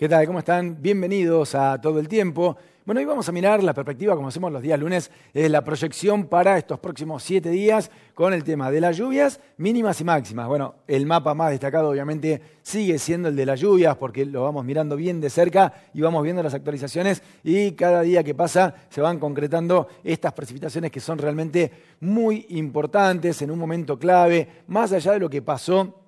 ¿Qué tal? ¿Cómo están? Bienvenidos a Todo el Tiempo. Bueno, hoy vamos a mirar la perspectiva, como hacemos los días lunes, eh, la proyección para estos próximos siete días con el tema de las lluvias mínimas y máximas. Bueno, el mapa más destacado obviamente sigue siendo el de las lluvias porque lo vamos mirando bien de cerca y vamos viendo las actualizaciones y cada día que pasa se van concretando estas precipitaciones que son realmente muy importantes en un momento clave, más allá de lo que pasó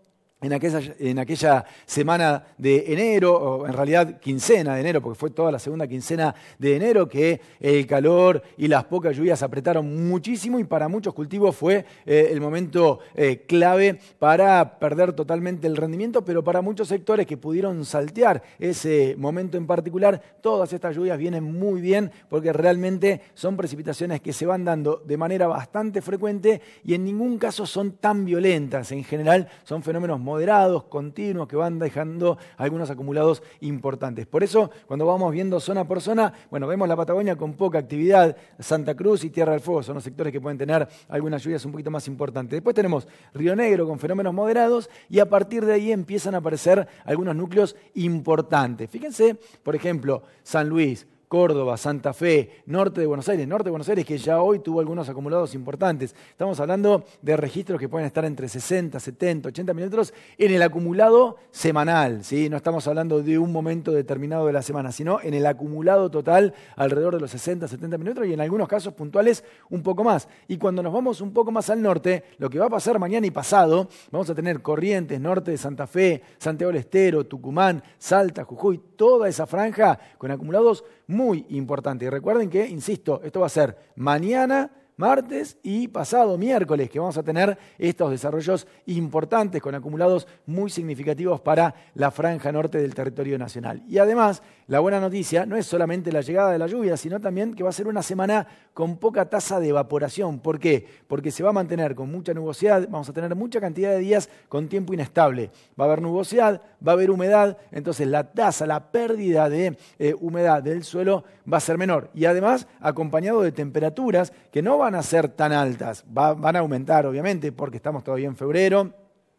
en aquella, semana de enero, o en realidad quincena de enero, porque fue toda la segunda quincena de enero, que el calor y las pocas lluvias apretaron muchísimo y para muchos cultivos fue eh, el momento eh, clave para perder totalmente el rendimiento, pero para muchos sectores que pudieron saltear ese momento en particular, todas estas lluvias vienen muy bien porque realmente son precipitaciones que se van dando de manera bastante frecuente y en ningún caso son tan violentas. En general son fenómenos moderados, continuos, que van dejando algunos acumulados importantes. Por eso, cuando vamos viendo zona por zona, bueno, vemos la Patagonia con poca actividad, Santa Cruz y Tierra del Fuego son los sectores que pueden tener algunas lluvias un poquito más importantes. Después tenemos Río Negro con fenómenos moderados y a partir de ahí empiezan a aparecer algunos núcleos importantes. Fíjense, por ejemplo, San Luis, Córdoba, Santa Fe, norte de Buenos Aires, norte de Buenos Aires que ya hoy tuvo algunos acumulados importantes. Estamos hablando de registros que pueden estar entre 60, 70, 80 minutos en el acumulado semanal. ¿sí? No estamos hablando de un momento determinado de la semana, sino en el acumulado total alrededor de los 60, 70 minutos, y en algunos casos puntuales un poco más. Y cuando nos vamos un poco más al norte, lo que va a pasar mañana y pasado, vamos a tener Corrientes, norte de Santa Fe, Santiago del Estero, Tucumán, Salta, Jujuy, toda esa franja con acumulados muy muy importante. Y recuerden que, insisto, esto va a ser mañana martes y pasado miércoles, que vamos a tener estos desarrollos importantes con acumulados muy significativos para la franja norte del territorio nacional. Y además, la buena noticia no es solamente la llegada de la lluvia, sino también que va a ser una semana con poca tasa de evaporación. ¿Por qué? Porque se va a mantener con mucha nubosidad, vamos a tener mucha cantidad de días con tiempo inestable. Va a haber nubosidad, va a haber humedad, entonces la tasa, la pérdida de eh, humedad del suelo va a ser menor. Y además, acompañado de temperaturas que no van a ser tan altas, van a aumentar obviamente porque estamos todavía en febrero,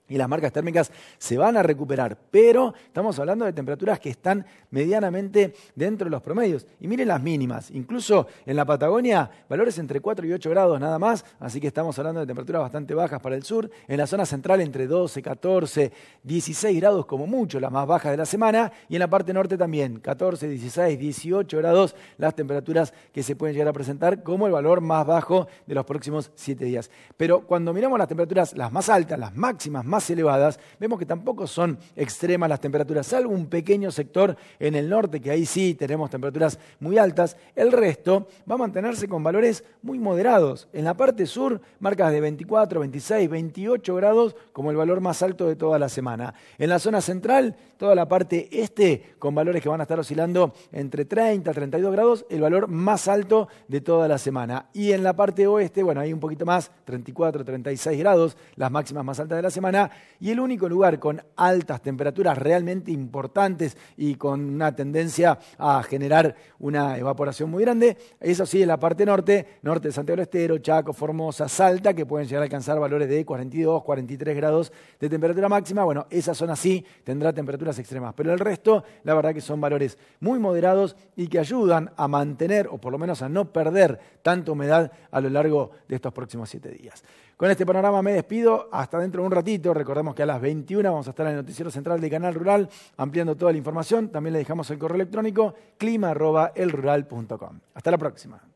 y las marcas térmicas se van a recuperar, pero estamos hablando de temperaturas que están medianamente dentro de los promedios. Y miren las mínimas, incluso en la Patagonia, valores entre 4 y 8 grados nada más, así que estamos hablando de temperaturas bastante bajas para el sur. En la zona central entre 12, 14, 16 grados como mucho, las más bajas de la semana, y en la parte norte también, 14, 16, 18 grados, las temperaturas que se pueden llegar a presentar como el valor más bajo de los próximos 7 días. Pero cuando miramos las temperaturas las más altas, las máximas, más elevadas, vemos que tampoco son extremas las temperaturas, salvo un pequeño sector en el norte, que ahí sí tenemos temperaturas muy altas, el resto va a mantenerse con valores muy moderados. En la parte sur, marcas de 24, 26, 28 grados como el valor más alto de toda la semana. En la zona central, toda la parte este, con valores que van a estar oscilando entre 30 32 grados, el valor más alto de toda la semana. Y en la parte oeste, bueno, hay un poquito más, 34, 36 grados, las máximas más altas de la semana y el único lugar con altas temperaturas realmente importantes y con una tendencia a generar una evaporación muy grande. Eso sí, en la parte norte, norte de Santiago Estero, Chaco, Formosa, Salta, que pueden llegar a alcanzar valores de 42, 43 grados de temperatura máxima. Bueno, esa zona sí tendrá temperaturas extremas, pero el resto, la verdad que son valores muy moderados y que ayudan a mantener o por lo menos a no perder tanta humedad a lo largo de estos próximos siete días. Con este panorama me despido. Hasta dentro de un ratito. Recordemos que a las 21 vamos a estar en el Noticiero Central de Canal Rural ampliando toda la información. También le dejamos el correo electrónico clima.elrural.com. Hasta la próxima.